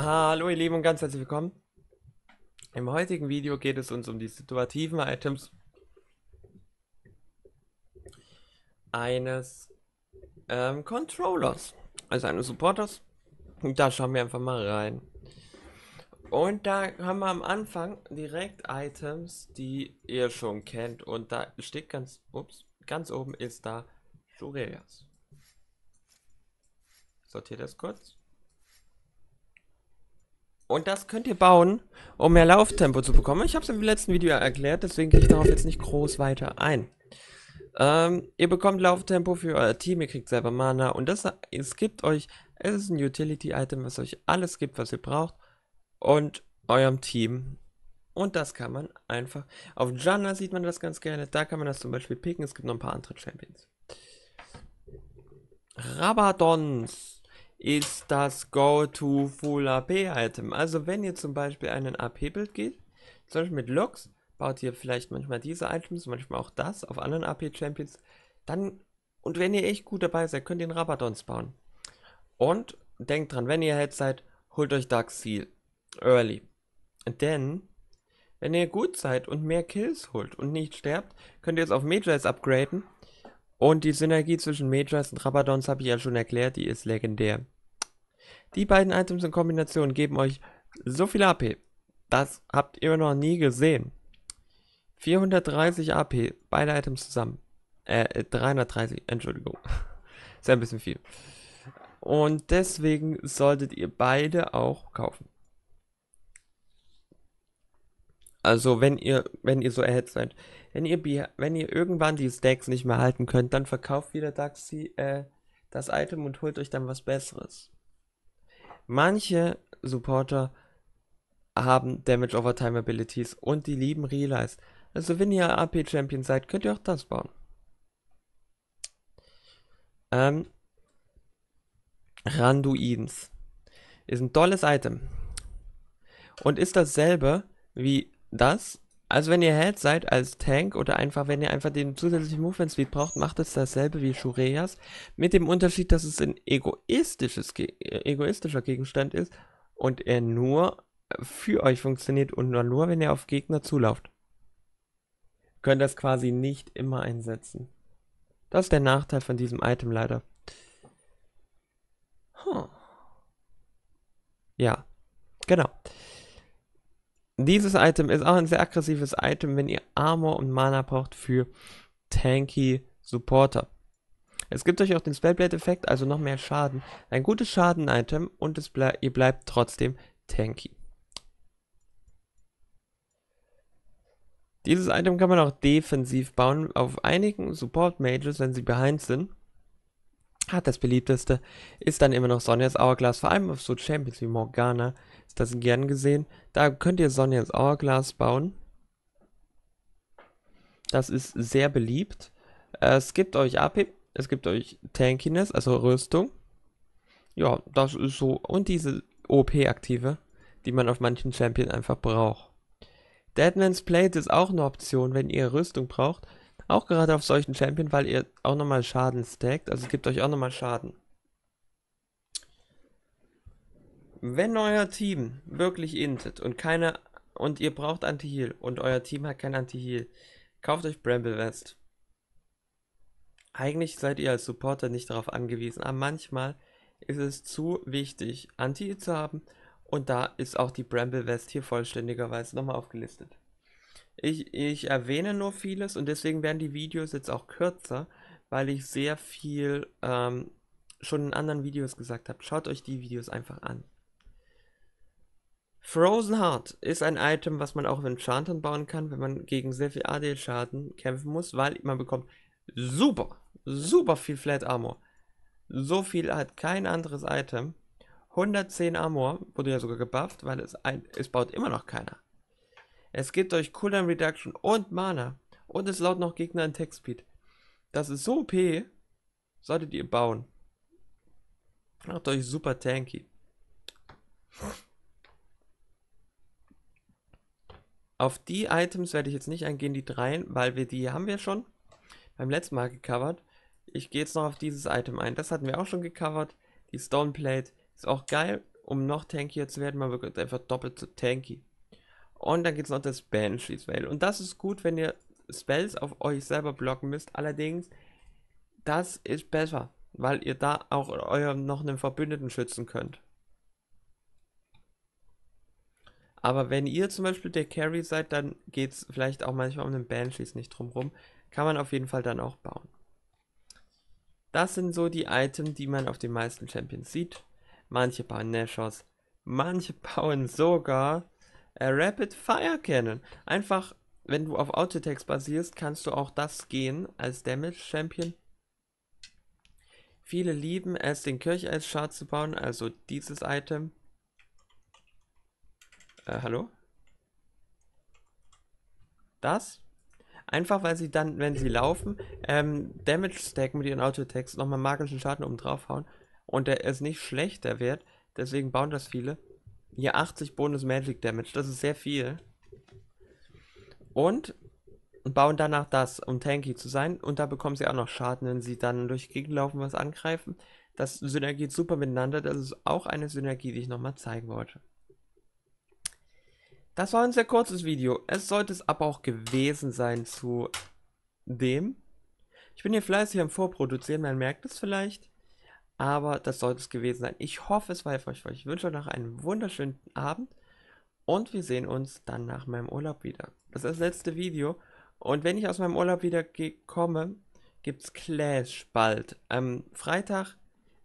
Hallo ihr Lieben und ganz herzlich willkommen. Im heutigen Video geht es uns um die situativen Items eines ähm, Controllers, also eines Supporters. Und da schauen wir einfach mal rein. Und da haben wir am Anfang direkt Items, die ihr schon kennt. Und da steht ganz, ups, ganz oben ist da Sureyas. Sortiert das kurz. Und das könnt ihr bauen, um mehr Lauftempo zu bekommen. Ich habe es im letzten Video erklärt, deswegen gehe ich darauf jetzt nicht groß weiter ein. Ähm, ihr bekommt Lauftempo für euer Team, ihr kriegt selber Mana und das, es gibt euch, es ist ein Utility-Item, was euch alles gibt, was ihr braucht und eurem Team. Und das kann man einfach, auf Janna sieht man das ganz gerne, da kann man das zum Beispiel picken, es gibt noch ein paar andere Champions. Rabadons ist das Go-To Full AP-Item. Also wenn ihr zum Beispiel einen AP-Bild geht, zum Beispiel mit Lux, baut ihr vielleicht manchmal diese Items, manchmal auch das auf anderen AP-Champions, dann, und wenn ihr echt gut dabei seid, könnt ihr einen Rabadons bauen. Und denkt dran, wenn ihr Held seid, holt euch Dark Seal. Early. Denn, wenn ihr gut seid und mehr Kills holt und nicht sterbt, könnt ihr jetzt auf Majors upgraden und die Synergie zwischen Majors und Rabadons habe ich ja schon erklärt, die ist legendär. Die beiden Items in Kombination geben euch so viel AP. Das habt ihr noch nie gesehen. 430 AP, beide Items zusammen. Äh, 330, äh, Entschuldigung. Ist ja ein bisschen viel. Und deswegen solltet ihr beide auch kaufen. Also wenn ihr, wenn ihr so erhält seid, wenn ihr, wenn ihr irgendwann die Stacks nicht mehr halten könnt, dann verkauft wieder Daxi äh, das Item und holt euch dann was Besseres. Manche Supporter haben Damage over Time Abilities und die lieben Realize. Also wenn ihr AP Champion seid, könnt ihr auch das bauen. Ähm, Randuins ist ein tolles Item und ist dasselbe wie das, also wenn ihr Held seid als Tank oder einfach, wenn ihr einfach den zusätzlichen Movement Speed braucht, macht es dasselbe wie Shureyas, mit dem Unterschied, dass es ein egoistisches, äh, egoistischer Gegenstand ist und er nur für euch funktioniert und nur, nur wenn ihr auf Gegner zulauft. Ihr könnt das quasi nicht immer einsetzen. Das ist der Nachteil von diesem Item leider. Huh. Ja, genau dieses Item ist auch ein sehr aggressives Item, wenn ihr Armor und Mana braucht für tanky Supporter. Es gibt euch auch den Spellblade-Effekt, also noch mehr Schaden. Ein gutes Schaden-Item und ble ihr bleibt trotzdem tanky. Dieses Item kann man auch defensiv bauen auf einigen Support-Mages, wenn sie behind sind hat das beliebteste ist dann immer noch Sonjas Hourglass, vor allem auf so Champions wie Morgana ist das gern gesehen. Da könnt ihr Sonjas Hourglass bauen. Das ist sehr beliebt. Äh, es gibt euch AP, es gibt euch Tankiness, also Rüstung. Ja, das ist so. Und diese OP-Aktive, die man auf manchen Champions einfach braucht. Deadman's Plate ist auch eine Option, wenn ihr Rüstung braucht. Auch gerade auf solchen Champion, weil ihr auch nochmal Schaden stackt. Also gibt euch auch nochmal Schaden. Wenn euer Team wirklich intet und keine und ihr braucht Anti-Heal und euer Team hat kein Anti-Heal, kauft euch Bramble West. Eigentlich seid ihr als Supporter nicht darauf angewiesen, aber manchmal ist es zu wichtig, Anti heal zu haben und da ist auch die Bramble West hier vollständigerweise nochmal aufgelistet. Ich, ich erwähne nur vieles und deswegen werden die Videos jetzt auch kürzer, weil ich sehr viel ähm, schon in anderen Videos gesagt habe. Schaut euch die Videos einfach an. Frozen Heart ist ein Item, was man auch in Enchantern bauen kann, wenn man gegen sehr viel AD-Schaden kämpfen muss, weil man bekommt super, super viel Flat Armor. So viel hat kein anderes Item. 110 Armor wurde ja sogar gebufft, weil es, ein, es baut immer noch keiner. Es gibt euch Cooldown Reduction und Mana. Und es laut noch Gegner in Tech Speed. Das ist so OP. Solltet ihr bauen. Macht euch super tanky. Auf die Items werde ich jetzt nicht eingehen, die dreien, weil wir die haben wir schon beim letzten Mal gecovert. Ich gehe jetzt noch auf dieses Item ein. Das hatten wir auch schon gecovert. Die Stone Plate ist auch geil, um noch tankier zu werden. Man wird einfach doppelt so tanky. Und dann gibt es noch das Banshee Spell. Und das ist gut, wenn ihr Spells auf euch selber blocken müsst. Allerdings, das ist besser, weil ihr da auch eurem noch einen Verbündeten schützen könnt. Aber wenn ihr zum Beispiel der Carry seid, dann geht es vielleicht auch manchmal um den Banshees nicht drumrum. Kann man auf jeden Fall dann auch bauen. Das sind so die Items, die man auf den meisten Champions sieht. Manche bauen Nashos, manche bauen sogar äh, Rapid Fire Cannon. Einfach, wenn du auf Autotext basierst, kannst du auch das gehen als Damage Champion. Viele lieben es, den Kircheis-Chart zu bauen, also dieses Item. Äh, hallo? Das? Einfach, weil sie dann, wenn sie laufen, ähm, Damage stacken mit ihren Autotext, nochmal magischen Schaden oben draufhauen. Und der ist nicht schlechter wert, deswegen bauen das viele. Hier 80 Bonus Magic Damage, das ist sehr viel. Und bauen danach das, um tanky zu sein. Und da bekommen sie auch noch Schaden, wenn sie dann durch Gegend Gegenlaufen was angreifen. Das synergiert super miteinander. Das ist auch eine Synergie, die ich nochmal zeigen wollte. Das war ein sehr kurzes Video. Es sollte es aber auch gewesen sein zu dem. Ich bin hier fleißig am Vorproduzieren, man merkt es vielleicht. Aber das sollte es gewesen sein. Ich hoffe, es war hilfreich für euch. Ich wünsche euch noch einen wunderschönen Abend. Und wir sehen uns dann nach meinem Urlaub wieder. Das ist das letzte Video. Und wenn ich aus meinem Urlaub wieder komme, gibt es Clash bald. Am Freitag,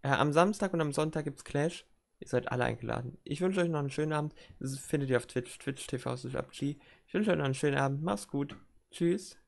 äh, am Samstag und am Sonntag gibt es Clash. Ihr seid alle eingeladen. Ich wünsche euch noch einen schönen Abend. Das findet ihr auf Twitch, twitch.tv. Ich wünsche euch noch einen schönen Abend. Macht's gut. Tschüss.